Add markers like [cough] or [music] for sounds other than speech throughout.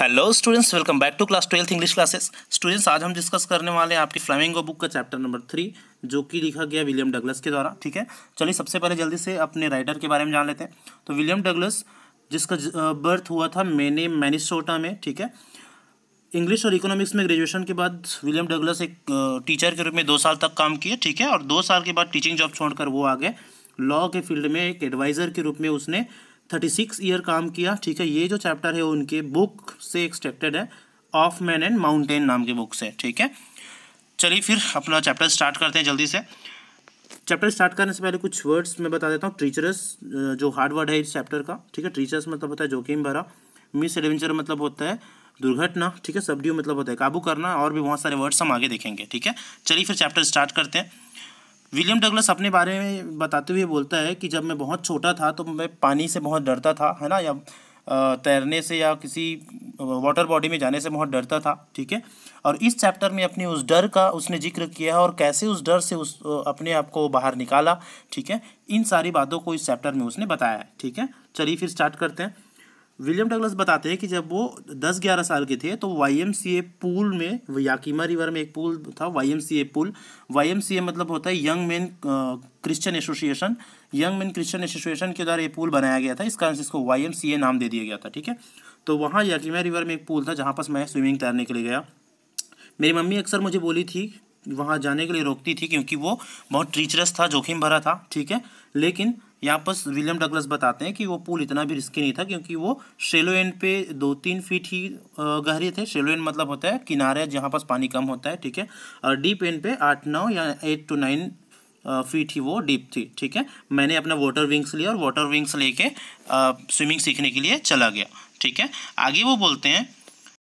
hello students welcome back to class twelfth English classes students आज हम discuss करने वाले हैं आपकी फ्लेमिंगो बुक का चैप्टर नंबर थ्री जो कि लिखा गया विलियम डगलस के द्वारा ठीक है चलिए सबसे पहले जल्दी से अपने राइटर के बारे में जान लेते हैं तो विलियम डगलस जिसका बर्थ हुआ था मैंने मैनिसोटा में ठीक है इंग्लिश और इकोनॉमिक्स में ग्रेजुएशन के बाद विलियम डगलस एक टीचर के रूप में दो साल तक काम किए ठीक है और दो साल के बाद टीचिंग जॉब छोड़कर वो आ गए लॉ के फील्ड में एक एडवाइज़र के रूप में उसने थर्टी सिक्स ईयर काम किया ठीक है ये जो चैप्टर है उनके बुक से एक्सट्रैक्टेड है ऑफ मैन एंड माउंटेन नाम के बुक से ठीक है चलिए फिर अपना चैप्टर स्टार्ट करते हैं जल्दी से चैप्टर स्टार्ट करने से पहले कुछ वर्ड्स मैं बता देता हूँ ट्रीचरस जो हार्ड वर्ड है इस चैप्टर का ठीक है ट्रीचरस मतलब होता है जोखिम भरा मिस एडवेंचर मतलब होता है दुर्घटना ठीक है सबड्यू मतलब होता है काबू करना और भी बहुत सारे वर्ड्स हम आगे देखेंगे ठीक है चलिए फिर चैप्टर स्टार्ट करते हैं विलियम डगलस अपने बारे में बताते हुए बोलता है कि जब मैं बहुत छोटा था तो मैं पानी से बहुत डरता था है ना या तैरने से या किसी वाटर बॉडी में जाने से बहुत डरता था ठीक है और इस चैप्टर में अपने उस डर का उसने जिक्र किया है और कैसे उस डर से उस अपने आप को बाहर निकाला ठीक है इन सारी बातों को इस चैप्टर में उसने बताया है ठीक है चलिए फिर स्टार्ट करते हैं विलियम डगलस बताते हैं कि जब वो दस ग्यारह साल के थे तो वाई पूल में याकीमा रिवर में एक पूल था वाई पूल वाई मतलब होता है young man Christian association young man Christian association के द्वारा ये पूल बनाया गया था इस कारण से इसको वाई नाम दे दिया गया था ठीक है तो वहाँ याकिमा रिवर में एक पूल था जहाँ पर मैं स्विमिंग तैरने के लिए गया मेरी मम्मी अक्सर मुझे बोली थी वहाँ जाने के लिए रोकती थी क्योंकि वो बहुत टीचरस था जोखिम भरा था ठीक है लेकिन यहाँ पर विलियम डगलस बताते हैं कि वो पुल इतना भी रिस्की नहीं था क्योंकि वो शेलो एंड पे दो तीन फीट ही गहरे थे शेलो एंड मतलब होता है किनारे जहाँ पास पानी कम होता है ठीक है और डीप एंड पे आठ नौ या एट टू नाइन फीट ही वो डीप थी ठीक है मैंने अपना वाटर विंग्स लिया और वाटर विंग्स लेके स्विमिंग सीखने के लिए चला गया ठीक है आगे वो बोलते हैं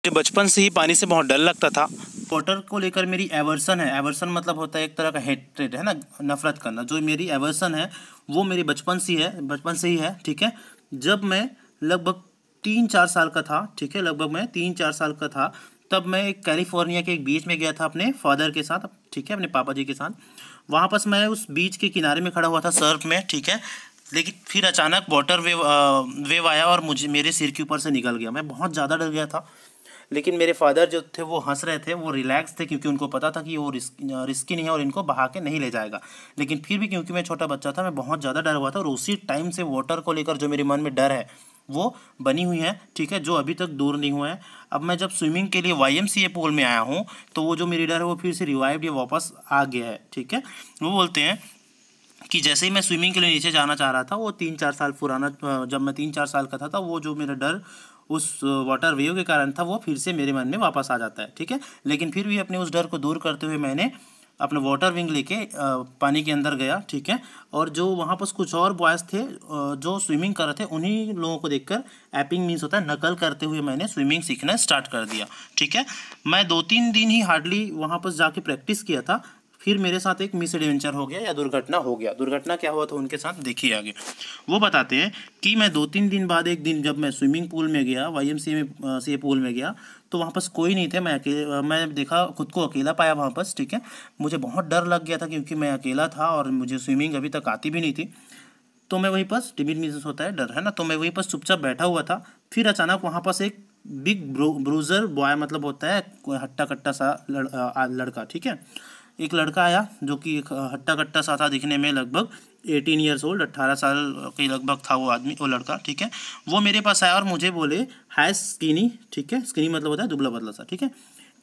मुझे बचपन से ही पानी से बहुत डर लगता था वाटर को लेकर मेरी एवर्सन है एवर्सन मतलब होता है एक तरह का हेटरेट है ना नफरत करना जो मेरी एवर्सन है वो मेरी बचपन से है बचपन से ही है ठीक है जब मैं लगभग तीन चार साल का था ठीक है लगभग मैं तीन चार साल का था तब मैं एक कैलिफोर्निया के एक बीच में गया था अपने फादर के साथ ठीक है अपने पापा जी के साथ वहाँ पर मैं उस बीच के किनारे में खड़ा हुआ था सर्फ में ठीक है लेकिन फिर अचानक वाटर वेव वेव आया और मुझे मेरे सिर के ऊपर से निकल गया मैं बहुत ज़्यादा डर गया था लेकिन मेरे फादर जो थे वो हंस रहे थे वो रिलैक्स थे क्योंकि उनको पता था कि वो रिस्क रिस्की नहीं है और इनको बहा के नहीं ले जाएगा लेकिन फिर भी क्योंकि मैं छोटा बच्चा था मैं बहुत ज़्यादा डर हुआ था और उसी टाइम से वाटर को लेकर जो मेरे मन में डर है वो बनी हुई है ठीक है जो अभी तक दूर नहीं हुआ है अब मैं जब स्विमिंग के लिए Y M C A pool में आया हूँ तो वो जो मेरी डर है वो फिर से रिवाइव या वापस आ गया है ठीक है वो बोलते हैं कि जैसे ही मैं स्विमिंग के लिए नीचे जाना चाह रहा था वो तीन चार साल पुराना जब मैं तीन चार साल का था तो वो जो मेरा डर उस वाटर वेव के कारण था वो फिर से मेरे मन में वापस आ जाता है ठीक है लेकिन फिर भी अपने उस डर को दूर करते हुए मैंने अपने वाटर विंग लेके पानी के अंदर गया ठीक है और जो वहाँ पर कुछ और बॉयज़ थे जो स्विमिंग कर रहे थे उन्हीं लोगों को देखकर एपिंग मीन्स होता है नकल करते हुए मैंने स्विमिंग सीखना स्टार्ट कर दिया ठीक है मैं दो तीन दिन ही हार्डली वहाँ पर जाके प्रैक्टिस किया था फिर मेरे साथ एक मिस एडवेंचर हो गया या दुर्घटना हो गया दुर्घटना क्या हुआ था तो उनके साथ देखिए आगे वो बताते हैं कि मैं दो तीन दिन बाद एक दिन जब मैं स्विमिंग पूल में गया Y M C C pool में गया तो वहाँ पास कोई नहीं थे मैं अकेले मैं देखा खुद को अकेला पाया वहाँ पास ठीक है मुझे बहुत डर लग गया था क्योंकि मैं अकेला था और मुझे स्विमिंग अभी तक आती भी नहीं थी तो मैं वहीं पास टिमिड मिसेस होता है डर है ना तो मैं वहीं पास चुपचाप बैठा हुआ था फिर अचानक वहाँ पास एक बिग ब्रूजर बॉय मतलब होता है हट्टा कट्टा सा लड़, आ, लड़का ठीक है एक लड़का आया जो कि हट्टा कट्टा सा था दिखने में लगभग एटीन ईयर्स ओल्ड अट्ठारह साल के लगभग था वो आदमी वो लड़का ठीक है वो मेरे पास आया और मुझे बोले हाय स्किनी ठीक है स्किनी मतलब होता है दुबला पतला सा ठीक है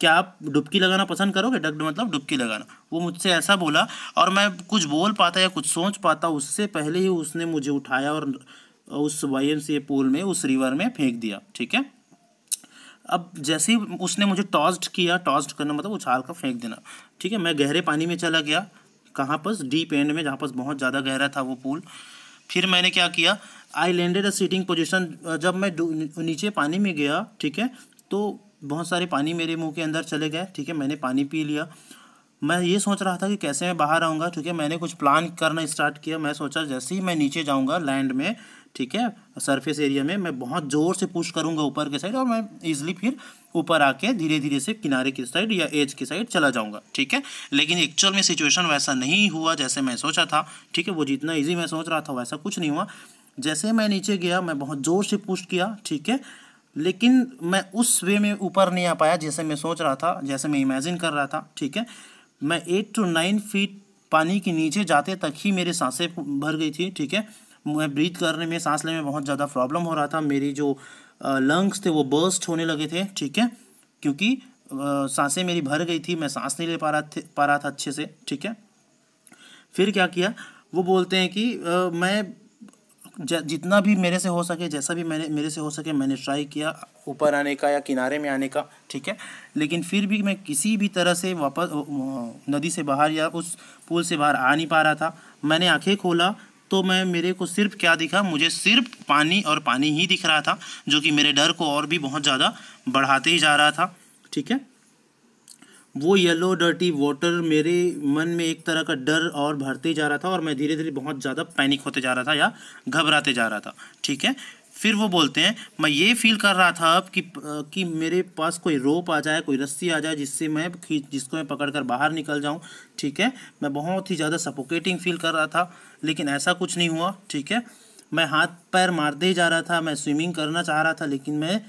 क्या आप डुबकी लगाना पसंद करोगे डग मतलब डुबकी लगाना वो मुझसे ऐसा बोला और मैं कुछ बोल पाता या कुछ सोच पाता उससे पहले ही उसने मुझे उठाया और उस वाई पूल में उस रिवर में फेंक दिया ठीक है अब जैसे ही उसने मुझे टॉस्ड किया टॉस्ड करना मतलब उछाल कर फेंक देना ठीक है मैं गहरे पानी में चला गया कहाँ पर डीप एंड में जहाँ पर बहुत ज़्यादा गहरा था वो पूल फिर मैंने क्या किया I landed a sitting position जब मैं नीचे पानी में गया ठीक है तो बहुत सारे पानी मेरे मुंह के अंदर चले गए ठीक है मैंने पानी पी लिया मैं ये सोच रहा था कि कैसे मैं बाहर आऊँगा ठीक है मैंने कुछ प्लान करना स्टार्ट किया मैं सोचा जैसे ही मैं नीचे जाऊँगा लैंड में ठीक है सरफेस एरिया में मैं बहुत ज़ोर से पुश करूंगा ऊपर के साइड और मैं इजिली फिर ऊपर आके धीरे धीरे से किनारे की साइड या एज की साइड चला जाऊँगा ठीक है लेकिन एक्चुअल में सिचुएशन वैसा नहीं हुआ जैसे मैं सोचा था ठीक है वो जितना ईजी मैं सोच रहा था वैसा कुछ नहीं हुआ जैसे मैं नीचे गया मैं बहुत ज़ोर से पुश किया ठीक है लेकिन मैं उस वे में ऊपर नहीं आ पाया जैसे मैं सोच रहा था जैसे मैं इमेजिन कर रहा था ठीक है मैं एट टू नाइन फीट पानी के नीचे जाते तक ही मेरे सांसें भर गई थी ठीक है मैं ब्रीथ करने में सांस लेने में बहुत ज़्यादा प्रॉब्लम हो रहा था मेरी जो लंग्स थे वो बर्स्ट होने लगे थे ठीक है क्योंकि सांसें मेरी भर गई थी मैं सांस नहीं ले पा रहा पा रहा था अच्छे से ठीक है फिर क्या किया वो बोलते हैं कि आ, मैं जितना भी मेरे से हो सके जैसा भी मैंने मेरे से हो सके मैंने ट्राई किया ऊपर आने का या किनारे में आने का ठीक है लेकिन फिर भी मैं किसी भी तरह से वापस नदी से बाहर या उस पुल से बाहर आ नहीं पा रहा था मैंने आंखें खोला तो मैं मेरे को सिर्फ क्या दिखा मुझे सिर्फ पानी और पानी ही दिख रहा था जो कि मेरे डर को और भी बहुत ज़्यादा बढ़ाते ही जा रहा था ठीक है वो येलो डर्टी वाटर मेरे मन में एक तरह का डर और भरते जा रहा था और मैं धीरे धीरे बहुत ज़्यादा पैनिक होते जा रहा था या घबराते जा रहा था ठीक है फिर वो बोलते हैं मैं ये फील कर रहा था अब कि कि मेरे पास कोई रोप आ जाए कोई रस्सी आ जाए जिससे मैं खींच जिसको मैं पकड़ कर बाहर निकल जाऊँ ठीक है मैं बहुत ही ज़्यादा सपोकेटिंग फील कर रहा था लेकिन ऐसा कुछ नहीं हुआ ठीक है मैं हाथ पैर मारते ही जा रहा था मैं स्विमिंग करना चाह रहा था लेकिन मैं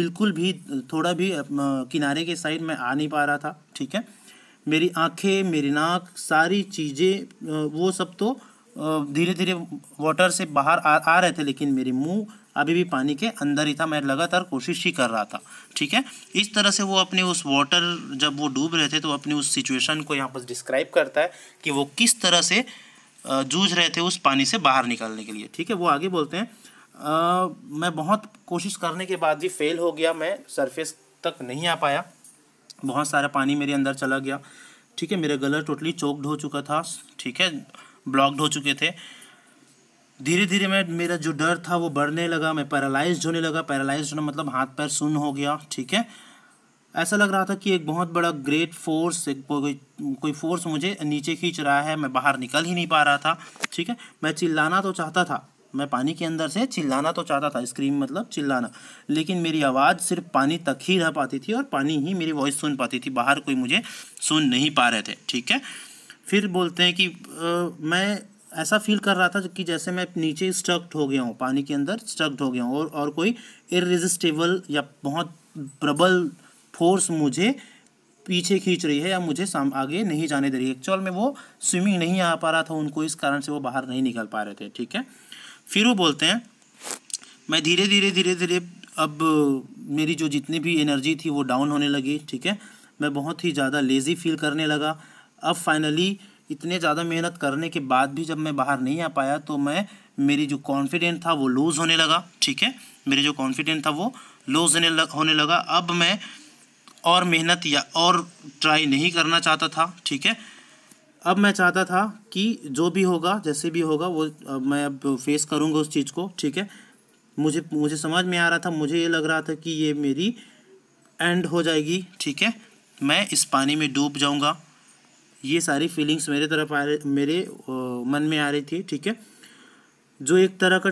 बिल्कुल भी थोड़ा भी किनारे के साइड में आ नहीं पा रहा था ठीक है मेरी आँखें मेरी नाक सारी चीज़ें वो सब तो धीरे धीरे वाटर से बाहर आ, आ रहे थे लेकिन मेरे मुंह अभी भी पानी के अंदर ही था मैं लगातार कोशिश ही कर रहा था ठीक है इस तरह से वो अपने उस वाटर जब वो डूब रहे थे तो अपनी उस सिचुएशन को यहाँ पर डिस्क्राइब करता है कि वो किस तरह से जूझ रहे थे उस पानी से बाहर निकलने के लिए ठीक है वो आगे बोलते हैं आ, मैं बहुत कोशिश करने के बाद भी फेल हो गया मैं सरफेस तक नहीं आ पाया बहुत सारा पानी मेरे अंदर चला गया ठीक है मेरा गला टोटली चोकड हो चुका था ठीक है ब्लॉक्ड हो चुके थे धीरे धीरे मैं मेरा जो डर था वो बढ़ने लगा मैं पैरालाइज होने लगा पैरालाइज होना मतलब हाथ पैर सुन हो गया ठीक है ऐसा लग रहा था कि एक बहुत बड़ा ग्रेट फोर्स एक कोई कोई फोर्स मुझे नीचे खींच रहा है मैं बाहर निकल ही नहीं पा रहा था ठीक है मैं चिल्लाना तो चाहता था मैं पानी के अंदर से चिल्लाना तो चाहता था स्क्रीम मतलब चिल्लाना लेकिन मेरी आवाज़ सिर्फ पानी तक ही रह पाती थी और पानी ही मेरी वॉइस सुन पाती थी बाहर कोई मुझे सुन नहीं पा रहे थे ठीक है फिर बोलते हैं कि आ, मैं ऐसा फील कर रहा था कि जैसे मैं नीचे स्ट्रक्ट हो गया हूँ पानी के अंदर स्ट्रक्ट हो गया हूँ और और कोई इरेजिस्टेबल या बहुत प्रबल फोर्स मुझे पीछे खींच रही है या मुझे साम आगे नहीं जाने दे रही है एक्चुअल में वो स्विमिंग नहीं आ पा रहा था उनको इस कारण से वो बाहर नहीं निकल पा रहे थे ठीक है फिर वो बोलते हैं मैं धीरे धीरे धीरे धीरे अब मेरी जो जितनी भी एनर्जी थी वो डाउन होने लगी ठीक है मैं बहुत ही ज़्यादा लेज़ी फील करने लगा अब फाइनली इतने ज़्यादा मेहनत करने के बाद भी जब मैं बाहर नहीं आ पाया तो मैं मेरी जो कॉन्फिडेंट था वो लूज़ होने लगा ठीक है मेरे जो कॉन्फिडेंट था वो लूज़ होने लग, होने लगा अब मैं और मेहनत या और ट्राई नहीं करना चाहता था ठीक है अब मैं चाहता था कि जो भी होगा जैसे भी होगा वो अब मैं अब फेस करूँगा उस चीज़ को ठीक है मुझे मुझे समझ में आ रहा था मुझे ये लग रहा था कि ये मेरी एंड हो जाएगी ठीक है मैं इस पानी में डूब जाऊँगा ये सारी फीलिंग्स मेरे तरफ आ रही मेरे मन में आ रही थी ठीक है जो एक तरह का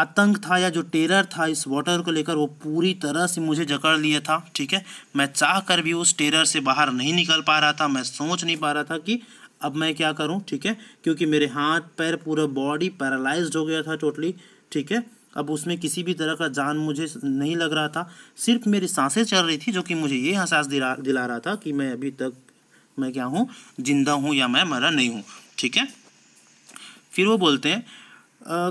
आतंक था या जो टेरर था इस वाटर को लेकर वो पूरी तरह से मुझे जकड़ लिया था ठीक है मैं चाह कर भी उस टेरर से बाहर नहीं निकल पा रहा था मैं सोच नहीं पा रहा था कि अब मैं क्या करूं ठीक है क्योंकि मेरे हाथ पैर पूरा बॉडी पैरालाइज्ड हो गया था टोटली ठीक है अब उसमें किसी भी तरह का जान मुझे नहीं लग रहा था सिर्फ मेरी सांसें चल रही थी जो कि मुझे ये एहसास दिला दिला रहा था कि मैं अभी तक मैं क्या हूँ जिंदा हूँ या मैं मरा नहीं हूँ ठीक है फिर वो बोलते हैं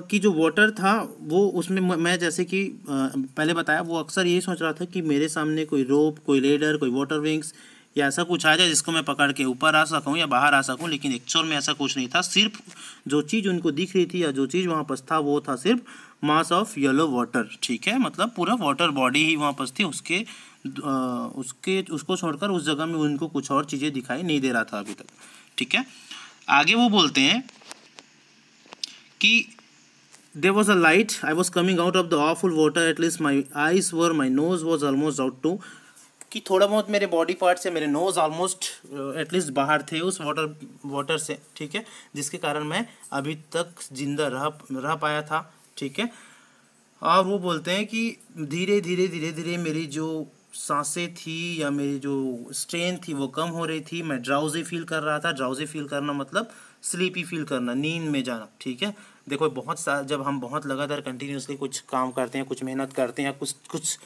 कि जो वाटर था वो उसमें मैं जैसे कि पहले बताया वो अक्सर यही सोच रहा था कि मेरे सामने कोई रोप कोई रेडर कोई वाटर विंग्स या ऐसा कुछ आ जाए जिसको मैं पकड़ के ऊपर आ सकूं या बाहर आ सकूं लेकिन एक्चुअल में ऐसा कुछ नहीं था सिर्फ जो चीज़ उनको दिख रही थी या जो चीज़ वहाँ पर था वो था सिर्फ मास ऑफ येलो वाटर ठीक है मतलब पूरा वाटर बॉडी ही वहाँ पर थी उसके उसके उसको छोड़कर उस जगह में उनको कुछ और चीज़ें दिखाई नहीं दे रहा था अभी तक ठीक है आगे वो बोलते हैं कि there was a light I was coming out of the awful water at least my eyes were my nose was almost out too कि थोड़ा बहुत मेरे बॉडी पार्ट से मेरे नोज ऑलमोस्ट एटलीस्ट बाहर थे उस वाटर वाटर से ठीक है जिसके कारण मैं अभी तक जिंदा रह रह पाया था ठीक है और वो बोलते हैं कि धीरे धीरे धीरे धीरे मेरी जो सांसें थी या मेरी जो स्ट्रेन थी वो कम हो रही थी मैं ड्राउजी फील कर रहा था ड्राउजी फील करना मतलब स्लीपी फील करना नींद में जाना ठीक है देखो बहुत सा जब हम बहुत लगातार कंटिन्यूसली कुछ काम करते हैं कुछ मेहनत करते हैं कुछ कुछ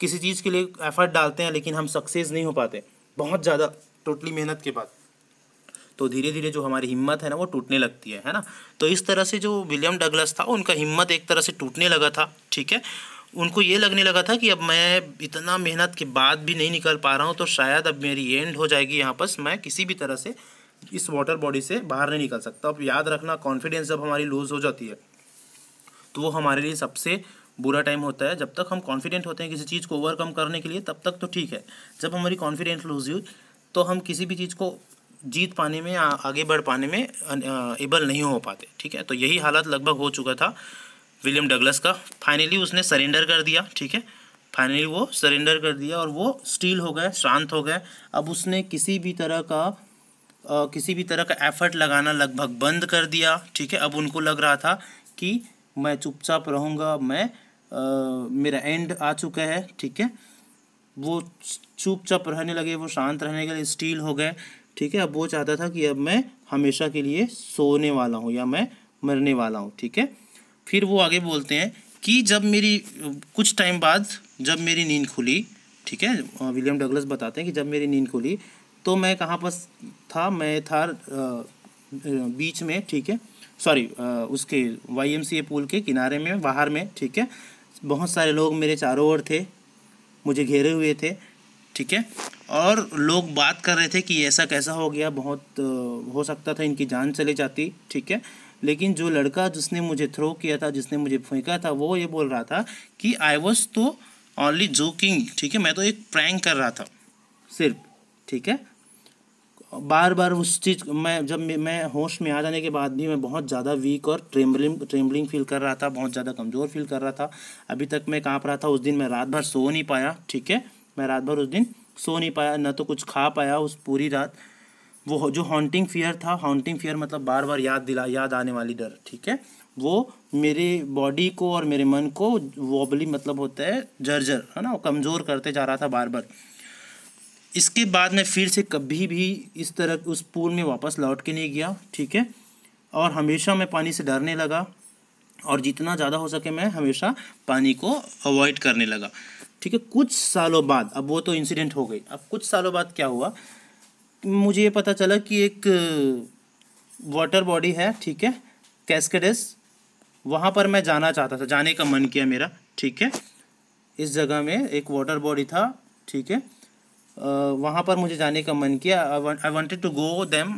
किसी चीज़ के लिए एफर्ट डालते हैं लेकिन हम सक्सेस नहीं हो पाते बहुत ज़्यादा टोटली मेहनत के बाद तो धीरे धीरे जो हमारी हिम्मत है ना वो टूटने लगती है है ना तो इस तरह से जो विलियम डगलस था उनका हिम्मत एक तरह से टूटने लगा था ठीक है उनको ये लगने लगा था कि अब मैं इतना मेहनत के बाद भी नहीं निकल पा रहा हूँ तो शायद अब मेरी एंड हो जाएगी यहाँ पर मैं किसी भी तरह से इस वाटर बॉडी से बाहर नहीं निकल सकता अब याद रखना कॉन्फिडेंस जब हमारी लूज़ हो जाती है तो वो हमारे लिए सबसे बुरा टाइम होता है जब तक हम कॉन्फिडेंट होते हैं किसी चीज़ को ओवरकम करने के लिए तब तक तो ठीक है जब हमारी कॉन्फिडेंस लूज हुई तो हम किसी भी चीज़ को जीत पाने में आगे बढ़ पाने में एबल नहीं हो पाते ठीक है तो यही हालत लगभग हो चुका था विलियम डगलस का फाइनली उसने सरेंडर कर दिया ठीक है फाइनली वो सरेंडर कर दिया और वो स्टील हो गए शांत हो गए अब उसने किसी भी तरह का आ, किसी भी तरह का एफर्ट लगाना लगभग बंद कर दिया ठीक है अब उनको लग रहा था कि मैं चुपचाप रहूँगा मैं आ, मेरा एंड आ चुका है ठीक है वो चुपचाप रहने लगे वो शांत रहने के लिए स्टील हो गए ठीक है अब वो चाहता था कि अब मैं हमेशा के लिए सोने वाला हूँ या मैं मरने वाला हूँ ठीक है फिर वो आगे बोलते हैं कि जब मेरी कुछ टाइम बाद जब मेरी नींद खुली ठीक है विलियम डगलस बताते हैं कि जब मेरी नींद खुली तो मैं कहाँ पर था मैं था बीच में ठीक है सॉरी उसके वाई एम सी ए पुल के किनारे में बाहर में ठीक है बहुत सारे लोग मेरे चारों ओर थे मुझे घेरे हुए थे ठीक है और लोग बात कर रहे थे कि ऐसा कैसा हो गया बहुत हो सकता था इनकी जान चली जाती ठीक है लेकिन जो लड़का जिसने मुझे थ्रो किया था जिसने मुझे फेंका था वो ये बोल रहा था कि आई वॉज तो ओनली जोकिंग ठीक है मैं तो एक प्रैंक कर रहा था सिर्फ ठीक है बार बार उस चीज़ मैं जब मैं होश में आ जाने के बाद भी मैं बहुत ज़्यादा वीक और ट्रेम्बलिंग ट्रेम्बलिंग फील कर रहा था बहुत ज़्यादा कमज़ोर फील कर रहा था अभी तक मैं काँप रहा था उस दिन मैं रात भर सो नहीं पाया ठीक है मैं रात भर उस दिन सो नहीं पाया ना तो कुछ खा पाया उस पूरी रात वो जो हॉन्टिंग फियर था हॉन्टिंग फियर मतलब बार बार याद दिला याद आने वाली डर ठीक है वो मेरे बॉडी को और मेरे मन को वॉबली मतलब होता है जर्जर है ना कमज़ोर करते जा रहा था बार बार इसके बाद मैं फिर से कभी भी इस तरह उस पूल में वापस लौट के नहीं गया ठीक है और हमेशा मैं पानी से डरने लगा और जितना ज़्यादा हो सके मैं हमेशा पानी को अवॉइड करने लगा ठीक है कुछ सालों बाद अब वो तो इंसिडेंट हो गई अब कुछ सालों बाद क्या हुआ मुझे ये पता चला कि एक वाटर बॉडी है ठीक है कैस्केडेस वहाँ पर मैं जाना चाहता था जाने का मन किया मेरा ठीक है इस जगह में एक वाटर बॉडी था ठीक है वहाँ पर मुझे जाने का मन किया I wanted to go them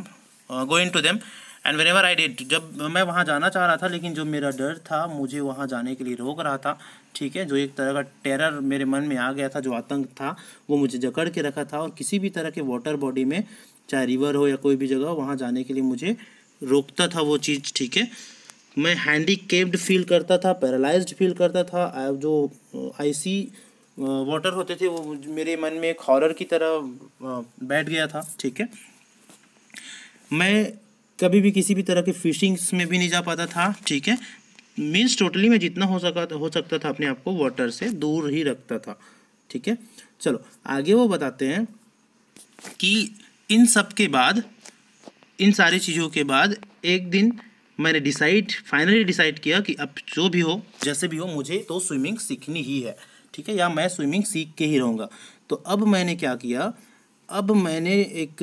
going to them and whenever I did जब मैं वहाँ जाना चाह रहा था लेकिन जो मेरा डर था मुझे वहाँ जाने के लिए रोक रहा था ठीक है जो एक तरह का टेरर मेरे मन में आ गया था जो आतंक था वो मुझे जकड़ के रखा था और किसी भी तरह के वाटर बॉडी में चाहे रिवर हो या कोई भी जगह वहाँ जाने के लिए मुझे रोकता था वो चीज़ ठीक है मैं हैंडी केप्ड फील करता था पैरालाइज फील करता था जो आईसी वाटर होते थे वो मेरे मन में एक हॉरर की तरह बैठ गया था ठीक है मैं कभी भी किसी भी तरह के फिशिंग्स में भी नहीं जा पाता था ठीक है मीन्स टोटली मैं जितना हो सका हो सकता था अपने आप को वाटर से दूर ही रखता था ठीक है चलो आगे वो बताते हैं कि इन सब के बाद इन सारी चीज़ों के बाद एक दिन मैंने डिसाइड फाइनली डिसाइड किया कि अब जो भी हो जैसे भी हो मुझे तो स्विमिंग सीखनी ही है ठीक है या मैं स्विमिंग सीख के ही रहूँगा तो अब मैंने क्या किया अब मैंने एक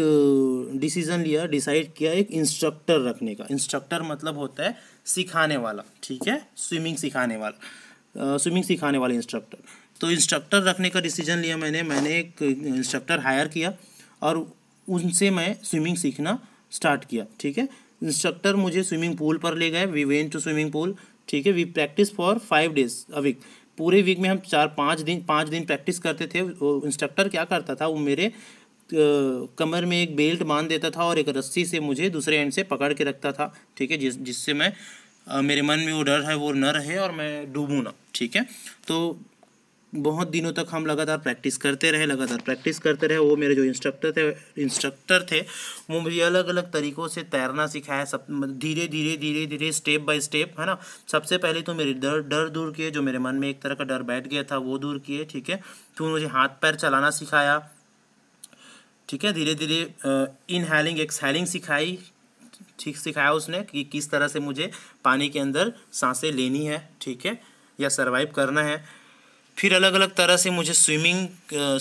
डिसीज़न लिया डिसाइड किया एक इंस्ट्रक्टर रखने का इंस्ट्रक्टर मतलब होता है सिखाने वाला ठीक है स्विमिंग सिखाने वाला स्विमिंग सिखाने वाला इंस्ट्रक्टर तो इंस्ट्रक्टर रखने का डिसीजन लिया मैंने मैंने एक इंस्ट्रक्टर हायर किया और उनसे मैं स्विमिंग सीखना स्टार्ट किया ठीक है इंस्ट्रक्टर मुझे स्विमिंग पूल पर ले गए we went to swimming pool ठीक है we practice for five days a week पूरे वीक में हम चार पाँच दिन पाँच दिन प्रैक्टिस करते थे वो इंस्ट्रक्टर क्या करता था वो मेरे कमर में एक बेल्ट बांध देता था और एक रस्सी से मुझे दूसरे एंड से पकड़ के रखता था ठीक है जिस जिससे मैं मेरे मन में वो डर है वो न रहे और मैं डूबूँ ना ठीक है तो बहुत दिनों तक हम लगातार प्रैक्टिस करते रहे लगातार प्रैक्टिस करते रहे वो मेरे जो इंस्ट्रक्टर थे इंस्ट्रक्टर थे वो मुझे अलग अलग तरीक़ों से तैरना सिखाया सब मतलब धीरे धीरे धीरे धीरे स्टेप बाय स्टेप है ना सबसे पहले तो मेरे डर डर दूर किए जो मेरे मन में एक तरह का डर बैठ गया था वो दूर किए ठीक है फिर मुझे हाथ पैर चलाना सिखाया ठीक है धीरे धीरे इनहेलिंग एक्सहेलिंग सिखाई ठीक सिखाया उसने कि किस तरह से मुझे पानी के अंदर सांसें लेनी है ठीक है या सर्वाइव करना है फिर अलग अलग तरह से मुझे स्विमिंग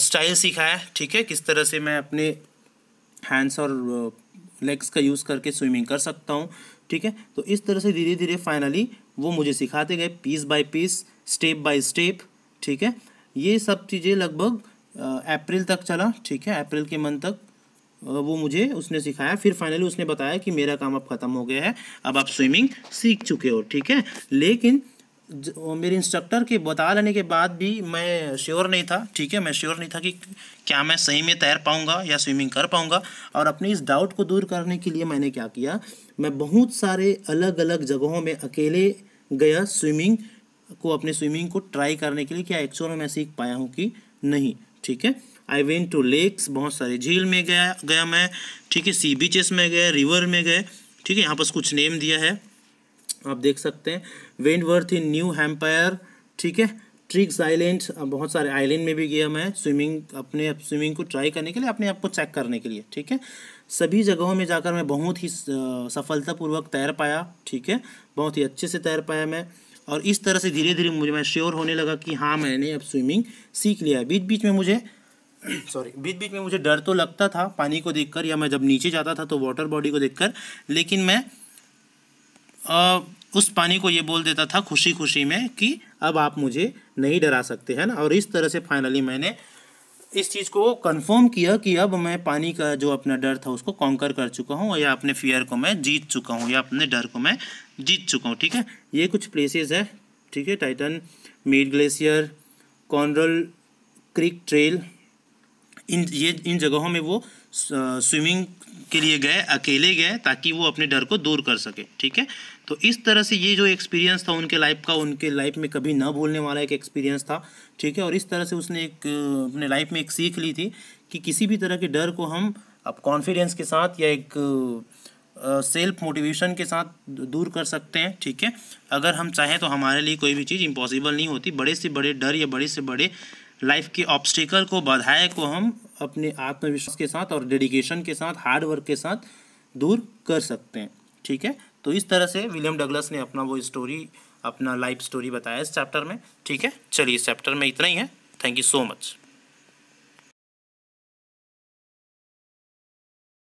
स्टाइल सिखाया ठीक है किस तरह से मैं अपने हैंड्स और लेग्स का यूज़ करके स्विमिंग कर सकता हूँ ठीक है तो इस तरह से धीरे धीरे फाइनली वो मुझे सिखाते गए piece by piece step by step ठीक है ये सब चीज़ें लगभग अप्रैल तक चला ठीक है अप्रैल के मंथ तक वो मुझे उसने सिखाया फिर फाइनली उसने बताया कि मेरा काम अब ख़त्म हो गया है अब आप स्विमिंग सीख चुके हो ठीक है लेकिन मेरे इंस्ट्रक्टर के बता लेने के बाद भी मैं श्योर नहीं था ठीक है मैं श्योर नहीं था कि क्या मैं सही में तैर पाऊँगा या स्विमिंग कर पाऊँगा और अपने इस डाउट को दूर करने के लिए मैंने क्या किया मैं बहुत सारे अलग अलग जगहों में अकेले गया स्विमिंग को अपने स्विमिंग को ट्राई करने के लिए क्या एक्चुअल में मैं सीख पाया हूँ कि नहीं ठीक है आई वेंट टू लेक्स बहुत सारे झील में गया गया मैं ठीक है सी बीचेस में गए रिवर में गए ठीक है यहाँ पर कुछ नेम दिया है आप देख सकते हैं Wentworth in New Hampshire ठीक है ट्रिक्स आइलैंड बहुत सारे आइलैंड में भी गया मैं स्विमिंग अपने स्विमिंग को ट्राई करने के लिए अपने आप को चेक करने के लिए ठीक है सभी जगहों में जाकर मैं बहुत ही सफलतापूर्वक तैर पाया ठीक है बहुत ही अच्छे से तैर पाया मैं और इस तरह से धीरे धीरे मुझे मैं श्योर होने लगा कि हाँ मैंने अब स्विमिंग सीख लिया बीच बीच में मुझे सॉरी [clears throat] बीच बीच में मुझे डर तो लगता था पानी को देखकर या मैं जब नीचे जाता था तो वाटर बॉडी को देखकर लेकिन मैं आ, उस पानी को ये बोल देता था खुशी खुशी में कि अब आप मुझे नहीं डरा सकते हैं ना और इस तरह से फाइनली मैंने इस चीज़ को कंफर्म किया कि अब मैं पानी का जो अपना डर था उसको कॉन्कर कर चुका हूँ या अपने फियर को मैं जीत चुका हूँ या अपने डर को मैं जीत चुका हूँ ठीक है ये कुछ प्लेसेस है ठीक है Titan made glacier Conrel creek trail इन ये इन जगहों में वो स्विमिंग के लिए गए अकेले गए ताकि वो अपने डर को दूर कर सके ठीक है तो इस तरह से ये जो एक्सपीरियंस था उनके लाइफ का उनके लाइफ में कभी ना भूलने वाला एक एक्सपीरियंस था ठीक है और इस तरह से उसने एक अपने लाइफ में एक सीख ली थी कि किसी भी तरह के डर को हम अब कॉन्फिडेंस के साथ या एक सेल्फ मोटिवेशन के साथ दूर कर सकते हैं ठीक है अगर हम चाहें तो हमारे लिए कोई भी चीज़ इम्पॉसिबल नहीं होती बड़े से बड़े डर या बड़े से बड़े लाइफ के ऑब्स्टिकल को बाधाएं को हम अपने आत्मविश्वास के साथ और डेडिकेशन के साथ हार्ड वर्क के साथ दूर कर सकते हैं ठीक है तो इस तरह से विलियम डगलस ने अपना वो स्टोरी अपना लाइफ स्टोरी बताया इस चैप्टर में ठीक है चलिए इस चैप्टर में इतना ही है थैंक यू सो मच